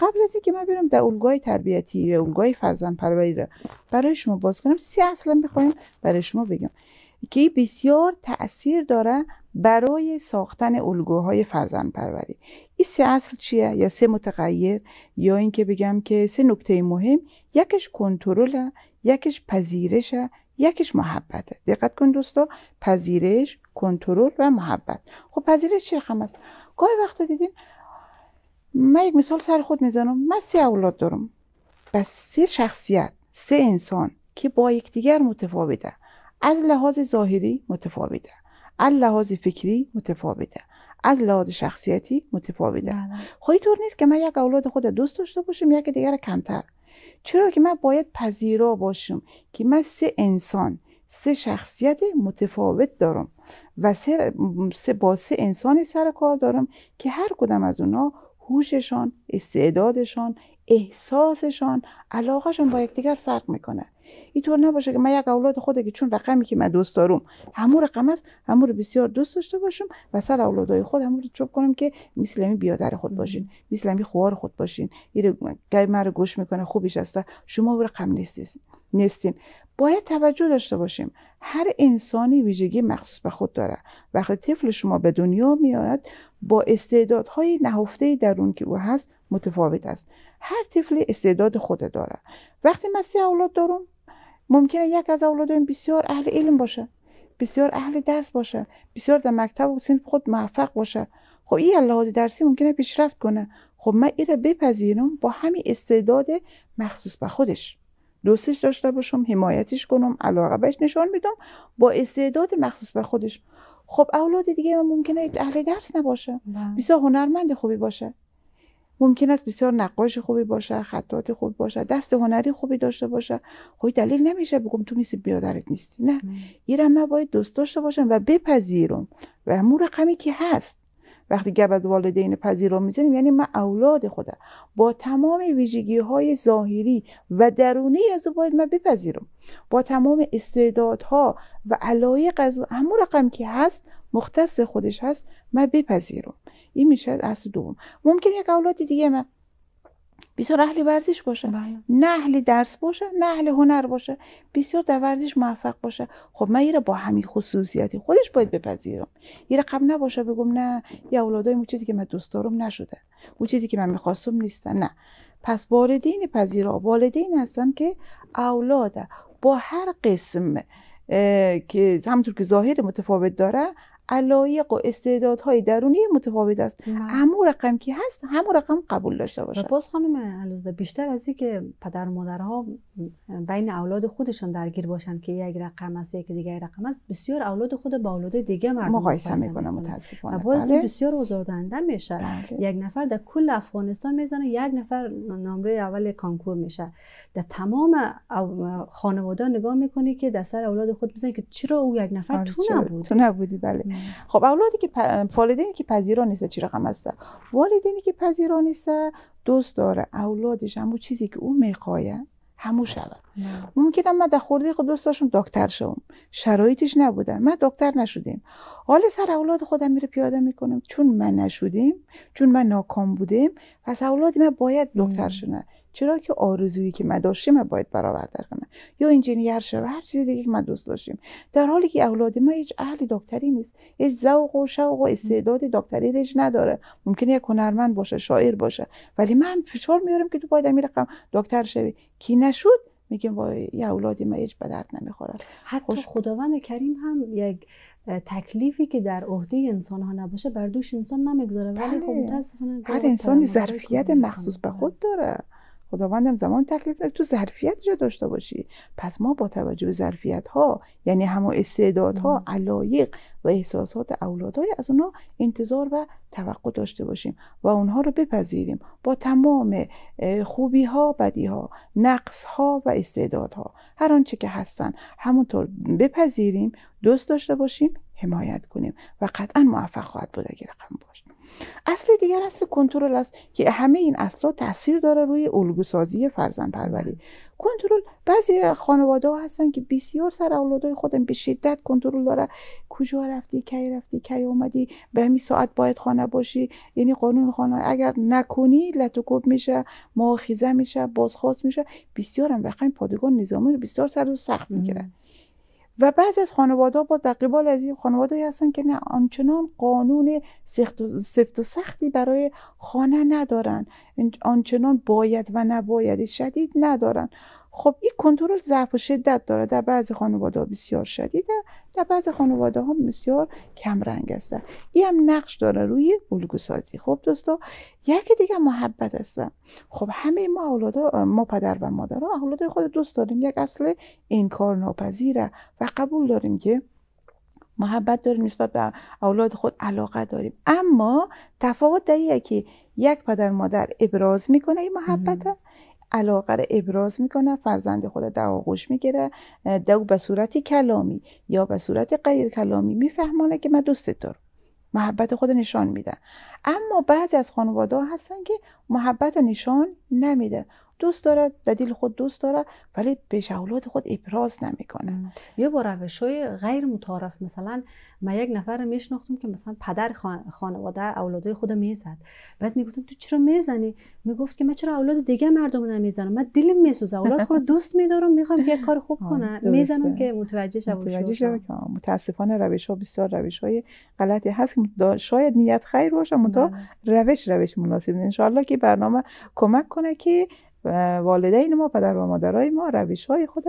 قبل از اینکه من بریم در الگوهای تربیتی و الگوهای فرزندپروری پروری را برای شما باز کنم سه اصلا میخوایم برای شما بگم که بسیار تاثیر داره برای ساختن الگوهای فرزندپروری پروری این سه اصل چیه یا سه متغیر یا اینکه بگم که سه نکته مهم یکش کنترل یکش پذیرش، یکش محبته دقت کن دوستا پذیرش کنترل و محبت خب پذیرش چی رقم است گاهی وقتا دیدیم من یک مثال سر خود میزنم من سه اولاد دارم بس سه شخصیت سه انسان که با یکدیگر متفاوته از لحاظ ظاهری متفاوته از لحاظ فکری متفاوته از لحاظ شخصیتی متفاوته بله. خب طور نیست که من یک اولاد خود دوست داشته باشم یک دیگر کمتر چرا که من باید پذیرا باشم که من سه انسان سه شخصیت متفاوت دارم و سه با سه انسان سر کار دارم که هر کدام از اونها هوششان استعدادشان احساسشان علاقهشان با یکدیگر فرق میکنه اینطور نباشه که من یک اولاد خوده که چون رقمی که من دوست دارم همون رقم است همون بسیار دوست داشته باشم و سر اولادای خود همون رو چوب کنم که مثل می بیادر خود باشین مثل خوار خود باشین این رو گوش میکنه خوبیش هسته شما رقم نیستید نیستیم باید توجه داشته باشیم هر انسانی ویژگی مخصوص به خود داره وقتی طفل شما به دنیا میاد با استعدادهای نهفته اون که او هست متفاوت است هر طفل استعداد خود داره وقتی من سه اولاد دارم ممکنه یک از اولادم بسیار اهل علم باشه بسیار اهل درس باشه بسیار در مکتب و سین خود موفق باشه خب این لحاظ درسی ممکنه پیشرفت کنه خب من این بپذیرم با همین استعداد مخصوص به خودش دوستش داشته باشم حمایتش کنم علاقه بهش نشان میدم با استعداد مخصوص به خودش خب اولاد دیگه ممکنه اهل درس نباشه بله. بسیار هنرمند خوبی باشه ممکن است بسیار نقاش خوبی باشه خطات خوبی باشه دست هنری خوبی داشته باشه خب دلیل نمیشه بگم تو میسی بیادرت نیستی نه ایران من باید دوست داشته باشم و بپذیرم و همون رقمی که هست وقتی گب از والدین پذیرا میزنیم یعنی من اولاد خودم با تمام ویژگی های ظاهری و درونی از او باید من بپذیرم با تمام استعدادها و علایق از او همون رقم که هست مختص خودش هست من بپذیرم این میشه اصل دوم ممکن یک اولاد دیگه من بسیار اهل ورزش باشه بله. نه اهل درس باشه نه اهل هنر باشه بسیار در ورزش موفق باشه خب من ایره با همین خصوصیتی خودش باید بپذیرم ایره قبل نباشه بگم نه یه اولادای اون چیزی که من دوست دارم نشده اون چیزی که من میخواستم نیستن نه پس والدین پذیرا والدین هستن که اولاد با هر قسم که همونطور که ظاهر متفاوت داره علایق و استعدادهای درونی متفاوت است اما رقم که هست همون رقم قبول داشته باشه باز خانم الوزده بیشتر از اینکه پدر و مادرها بین اولاد خودشان درگیر باشند که یک رقم است و یک دیگه رقم است بسیار اولاد خود با اولاد دیگه مردم مقایسه میکنه متاسفانه باز بله. بسیار آزاردهنده میشه بله. یک نفر در کل افغانستان میزنه یک نفر نمره اول کانکور میشه در تمام خانواده نگاه میکنه که در سر اولاد خود میزنه که چرا او یک نفر آره، تو نبود تو نبودی بله خب اولادی که والدینی که پذیرا نیست چی رقم هسته والدینی که پذیرا نیست دوست داره اولادش همو چیزی که او میخواه همو شود ممکنه من در خورده خود خب دوست داشتم دکتر شوم شرایطش نبودم من دکتر نشدیم حال سر اولاد خودم میره پیاده میکنم چون من نشدیم چون من ناکام بودیم پس اولاد من باید دکتر شونه چرا که آرزویی که من داشتیم باید برآورده کنه یا انجینیر شو هر چیز دیگه که من دوست داشتیم در حالی که اولاد ما هیچ اهل دکتری نیست هیچ ذوق و شوق و استعداد دکتری رج نداره ممکنه یک هنرمند باشه شاعر باشه ولی من فشار میارم که تو باید امیر رقم دکتر شوی کی نشود؟ میگیم وای یه اولادی ما هیچ به درد نمیخورد حتی خوش... خداوند کریم هم یک تکلیفی که در عهده انسان ها نباشه بر دوش انسان نمیگذاره ولی بله. خب متاسفانه هر انسانی ظرفیت مخصوص به خود داره خداوندم زمان تکلیف داره تو ظرفیت جا داشته باشی پس ما با توجه به ظرفیت ها یعنی همو استعدادها علایق و احساسات های از اونها انتظار و توقع داشته باشیم و اونها رو بپذیریم با تمام خوبی ها بدی ها نقص ها و ها هر آنچه که هستن همونطور بپذیریم دوست داشته باشیم حمایت کنیم و قطعا موفق خواهد بود اگر رقم باش اصل دیگر اصل کنترل است که همه این اصلا تاثیر داره روی الگوسازی فرزند پروری کنترل بعضی خانواده ها هستن که بسیار سر اولادای خودم به شدت کنترل داره کجا رفتی کی رفتی کی اومدی به همین ساعت باید خانه باشی یعنی قانون خانه اگر نکنی لتوکوب میشه مؤاخذه میشه بازخواست میشه بسیار هم رقم پادگان نظامی رو بسیار سر و سخت میگیرن و بعضی از خانواده باز در قبال از این خانواده هستن که نه آنچنان قانون سخت و سفت و سختی برای خانه ندارن آنچنان باید و نباید شدید ندارن خب این کنترل ضعف و شدت داره در بعضی خانواده ها بسیار شدیده در بعضی خانواده ها بسیار کم رنگ هستن این هم نقش داره روی الگو سازی خب دوستا یکی دیگه محبت هستن خب همه ما اولاد ما پدر و مادر ها اولاد خود دوست داریم یک اصل این کار ناپذیره و قبول داریم که محبت داریم نسبت به اولاد خود علاقه داریم اما تفاوت در که یک پدر مادر ابراز میکنه این محبت علاقه را ابراز میکنه فرزند خود در آغوش میگیره دو به صورت کلامی یا به صورت غیر کلامی میفهمانه که من دوستت دارم محبت خود نشان میده اما بعضی از خانواده هستن که محبت نشان نمیده دوست داره دلیل خود دوست داره ولی به اولاد خود ابراز نمیکنه یا با روش های غیر متعارف مثلا ما یک نفر میشناختم که مثلا پدر خانواده اولادای خود میزد بعد میگفتم تو چرا میزنی میگفت که من چرا اولاد دیگه مردم نمیزنم من دلم میسوزه اولاد خود دوست میدارم میخوام که کار خوب کنه میزنم که متوجه شوم متوجه متاسفانه روش ها بسیار روش های غلطی هست شاید نیت خیر باشه منتها بله. روش روش مناسب ان که برنامه کمک کنه که والدین ما پدر و مادرای ما روش های خود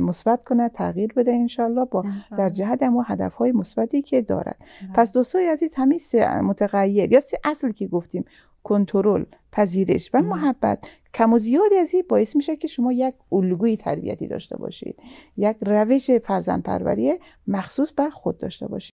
مثبت کنه تغییر بده انشالله با در جهت هم هدف های مثبتی که دارد بله. پس دوستای عزیز همین سه متغیر یا سه اصل که گفتیم کنترل پذیرش و محبت کم و زیاد از این باعث میشه که شما یک الگوی تربیتی داشته باشید یک روش فرزندپروری مخصوص بر خود داشته باشید